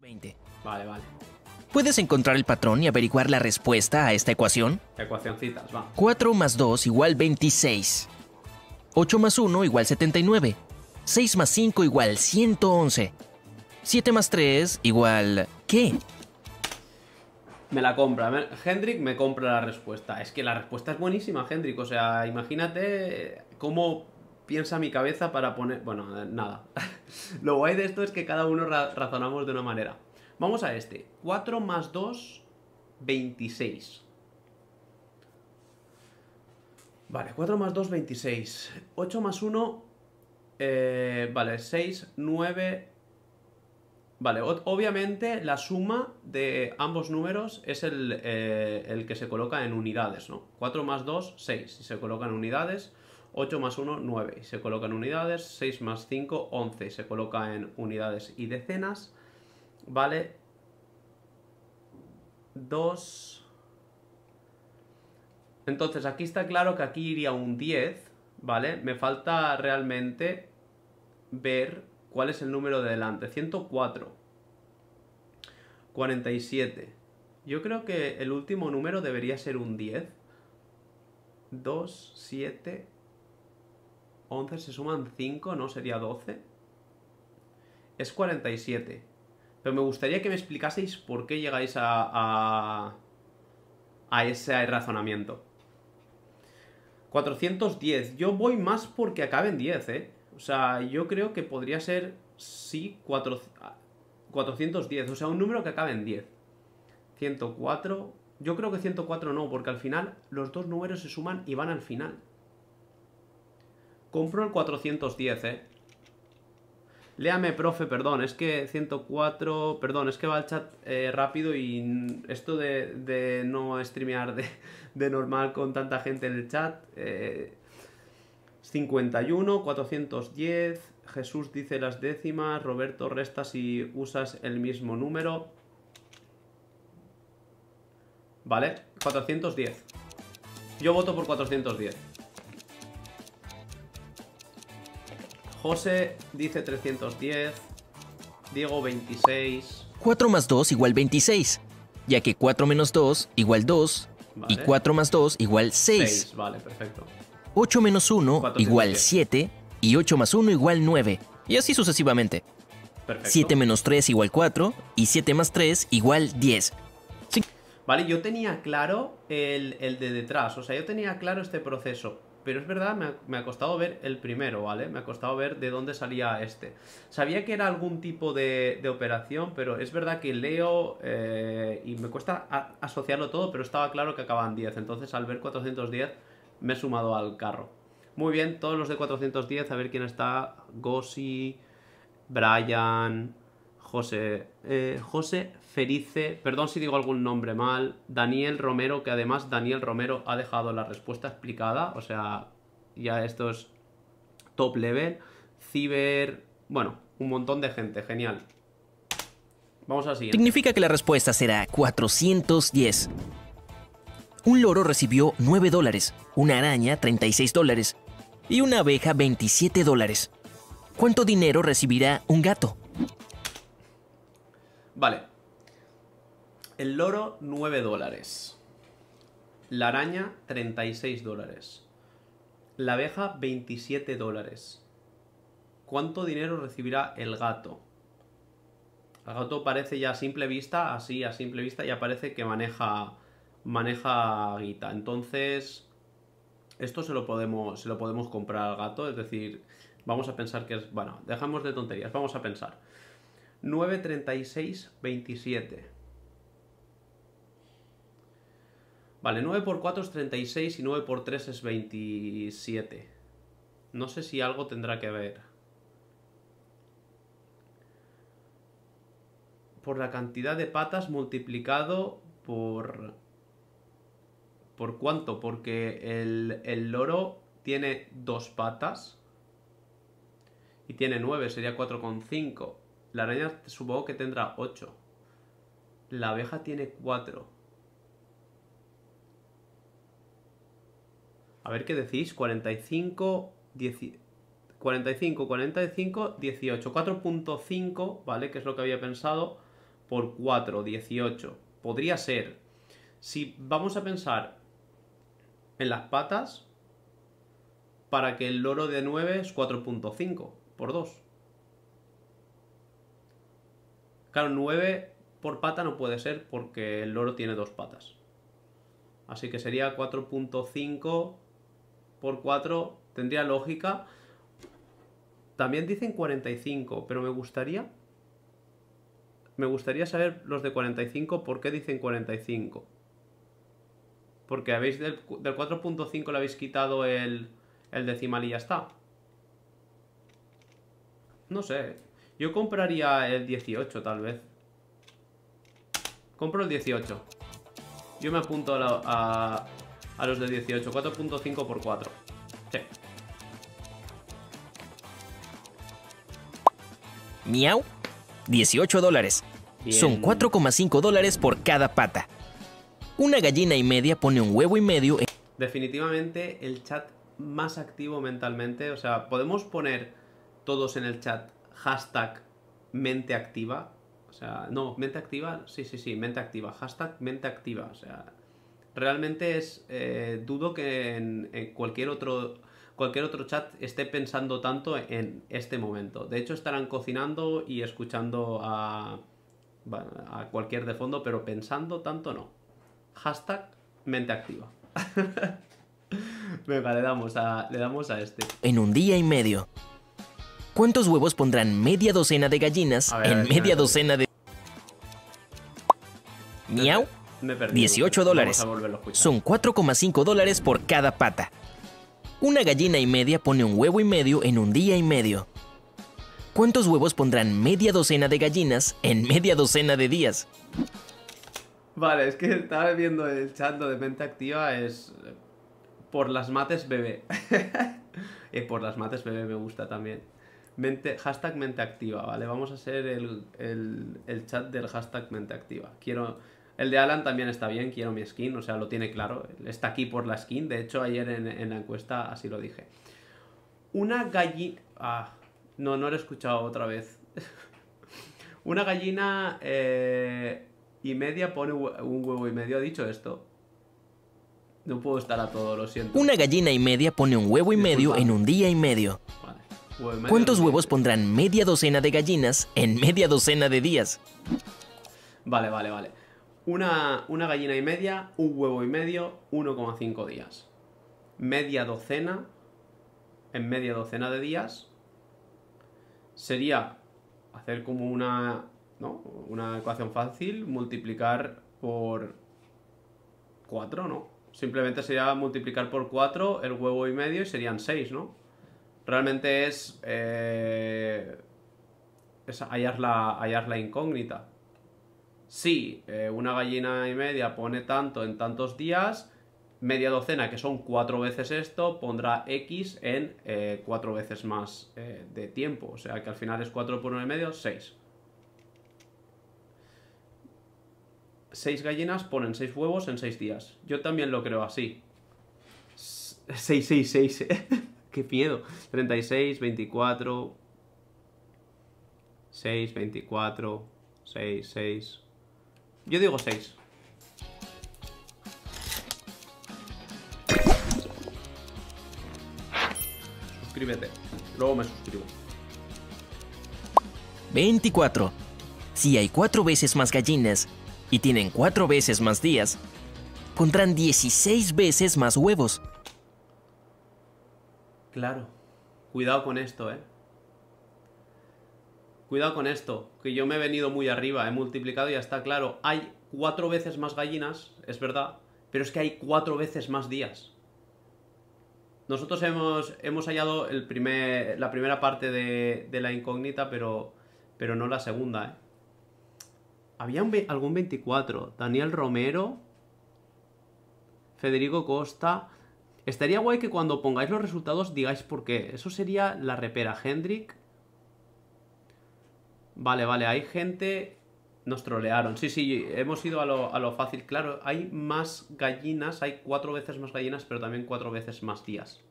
20. Vale, vale. ¿Puedes encontrar el patrón y averiguar la respuesta a esta ecuación? Ecuacioncitas, va. 4 más 2 igual 26. 8 más 1 igual 79. 6 más 5 igual 111. 7 más 3 igual... ¿Qué? Me la compra. Hendrik me compra la respuesta. Es que la respuesta es buenísima, Hendrik. O sea, imagínate cómo piensa mi cabeza para poner... Bueno, eh, nada. Lo guay de esto es que cada uno razonamos de una manera. Vamos a este. 4 más 2, 26. Vale, 4 más 2, 26. 8 más 1, eh, vale, 6, 9... Vale, obviamente la suma de ambos números es el, eh, el, que se coloca en unidades, ¿no? 4 más 2, 6. Si se coloca en unidades, 8 más 1, 9 y se coloca en unidades, 6 más 5, 11 y se coloca en unidades y decenas, ¿vale? 2... Entonces aquí está claro que aquí iría un 10, ¿vale? Me falta realmente ver cuál es el número de delante. 104. 47. Yo creo que el último número debería ser un 10. 2, 7, 11 se suman 5, ¿no? Sería 12. Es 47. Pero me gustaría que me explicaseis por qué llegáis a, a, ese razonamiento. 410. Yo voy más porque acaben 10, ¿eh? O sea, yo creo que podría ser, sí, 410. O sea, un número que acabe en 10. 104. Yo creo que 104 no, porque al final los dos números se suman y van al final. Compro el 410, ¿eh? Léame, profe, perdón, es que 104... Perdón, es que va el chat eh, rápido y esto de, no streamear de, de, normal con tanta gente en el chat... Eh, 51, 410, Jesús dice las décimas, Roberto resta si usas el mismo número. Vale, 410. Yo voto por 410. José dice 310. Diego 26. 4 más 2 igual 26, ya que 4 menos 2 igual 2 y 4 más 2 igual 6. Vale, perfecto. 8 menos 1 igual 7 y 8 más 1 igual 9, y así sucesivamente. 7 menos 3 igual 4 y 7 más 3 igual 10. Vale, yo tenía claro el, el de detrás, o sea, yo tenía claro este proceso, pero es verdad, me ha, costado ver el primero, ¿vale? Me ha costado ver de dónde salía este. Sabía que era algún tipo de, operación, pero es verdad que leo eh, y me cuesta asociarlo todo, pero estaba claro que acaban 10. Entonces al ver 410 me he sumado al carro. Muy bien, todos los de 410, a ver quién está. Gossi, Brian, José, eh, José Ferice, perdón si digo algún nombre mal, Daniel Romero, que además Daniel Romero ha dejado la respuesta explicada, o sea, ya esto es top level, Ciber, bueno, un montón de gente, genial. Vamos a seguir. Significa que la respuesta será 410. Un loro recibió 9 dólares, una araña 36 dólares y una abeja 27 dólares. ¿Cuánto dinero recibirá un gato? Vale. El loro, 9 dólares. La araña, 36 dólares. La abeja, 27 dólares. ¿Cuánto dinero recibirá el gato? El gato parece ya a simple vista, así a simple vista, ya parece que maneja maneja guita. Entonces, esto se lo podemos se lo podemos comprar al gato, es decir, vamos a pensar que es, bueno, dejamos de tonterías, vamos a pensar. 936, 27. Vale, 9 por 4 es 36 y 9 por 3 es 27. No sé si algo tendrá que ver. Por la cantidad de patas multiplicado por... ¿Por cuánto? Porque el, el loro tiene dos patas y tiene 9, sería 4,5. La araña supongo que tendrá 8. La abeja tiene 4. A ver qué decís. 45, 10, 45, 45, 18. 4.5, ¿vale? Que es lo que había pensado. Por 4, 18. Podría ser. Si vamos a pensar en las patas, para que el loro de 9 es 4.5 por 2. Claro, 9 por pata no puede ser porque el loro tiene dos patas. Así que sería 4.5 por 4. Tendría lógica. También dicen 45, pero me gustaría... Me gustaría saber los de 45 por qué dicen 45. Porque habéis del, 4.5 le habéis quitado el, el decimal y ya está. No sé, yo compraría el 18 tal vez. Compro el 18. Yo me apunto a, los de 18. 4.5 por 4. Sí. Miau. 18 dólares. Son 4,5 dólares por cada pata. Una gallina y media pone un huevo y medio. Definitivamente el chat más activo mentalmente. O sea, podemos poner todos en el chat hashtag mente activa. O sea, no, mente activa, sí, sí, sí, mente activa, hashtag mente activa. O sea, realmente es, eh, dudo que en, cualquier otro... Cualquier otro chat esté pensando tanto en este momento. De hecho, estarán cocinando y escuchando a, a cualquier de fondo, pero pensando tanto no. Hashtag mente activa. Venga, le damos, a, le damos a este. En un día y medio. ¿Cuántos huevos pondrán media docena de gallinas en media docena de... Miau. Me 18 dólares. Son 4,5 dólares por cada pata. Una gallina y media pone un huevo y medio en un día y medio. ¿Cuántos huevos pondrán media docena de gallinas en media docena de días? Vale, es que estaba viendo el chat de mente activa, es eh, por las mates bebé. y por las mates bebé me gusta también hashtag mente activa, ¿vale? Vamos a hacer el, el, chat del hashtag mente activa. Quiero. El de Alan también está bien, quiero mi skin, o sea, lo tiene claro. Está aquí por la skin, de hecho, ayer en, en la encuesta así lo dije. Una gallina. Ah, no, no lo he escuchado otra vez. Una gallina eh, y media pone un huevo y medio, ha dicho esto. No puedo estar a todo, lo siento. Una gallina y media pone un huevo y medio en un día y medio. ¿Cuántos huevos pondrán media docena de gallinas en media docena de días? Vale, vale, vale. Una, una gallina y media, un huevo y medio, 1,5 días. Media docena en media docena de días sería hacer como una, ¿no? una ecuación fácil, multiplicar por 4, ¿no? Simplemente sería multiplicar por 4 el huevo y medio y serían 6, ¿no? realmente es, eh, es hallar, la, incógnita. Si eh, una gallina y media pone tanto en tantos días, media docena, que son cuatro veces esto, pondrá X en eh, cuatro veces más de tiempo. O sea que al final es 4 por uno y medio, 6. Seis gallinas ponen seis huevos en seis días. Yo también lo creo así. 666, sí. qué miedo. 36, 24, 6, 24, 6, 6. Yo digo 6. Suscríbete. Luego me suscribo. 24. Si hay 4 veces más gallinas y tienen 4 veces más días, pondrán 16 veces más huevos. Claro. Cuidado con esto, ¿eh? Cuidado con esto, que yo me he venido muy arriba, he multiplicado y ya está claro. Hay cuatro veces más gallinas, es verdad, pero es que hay cuatro veces más días. Nosotros hemos, hemos hallado la primera parte de, la incógnita, pero, pero no la segunda, ¿eh? Había algún 24. Daniel Romero. Federico Costa. Estaría guay que cuando pongáis los resultados digáis por qué. Eso sería la repera Hendrik. Vale, vale, hay gente... Nos trolearon. Sí, sí, hemos ido a lo, a lo fácil. Claro, hay más gallinas, hay cuatro veces más gallinas, pero también cuatro veces más días.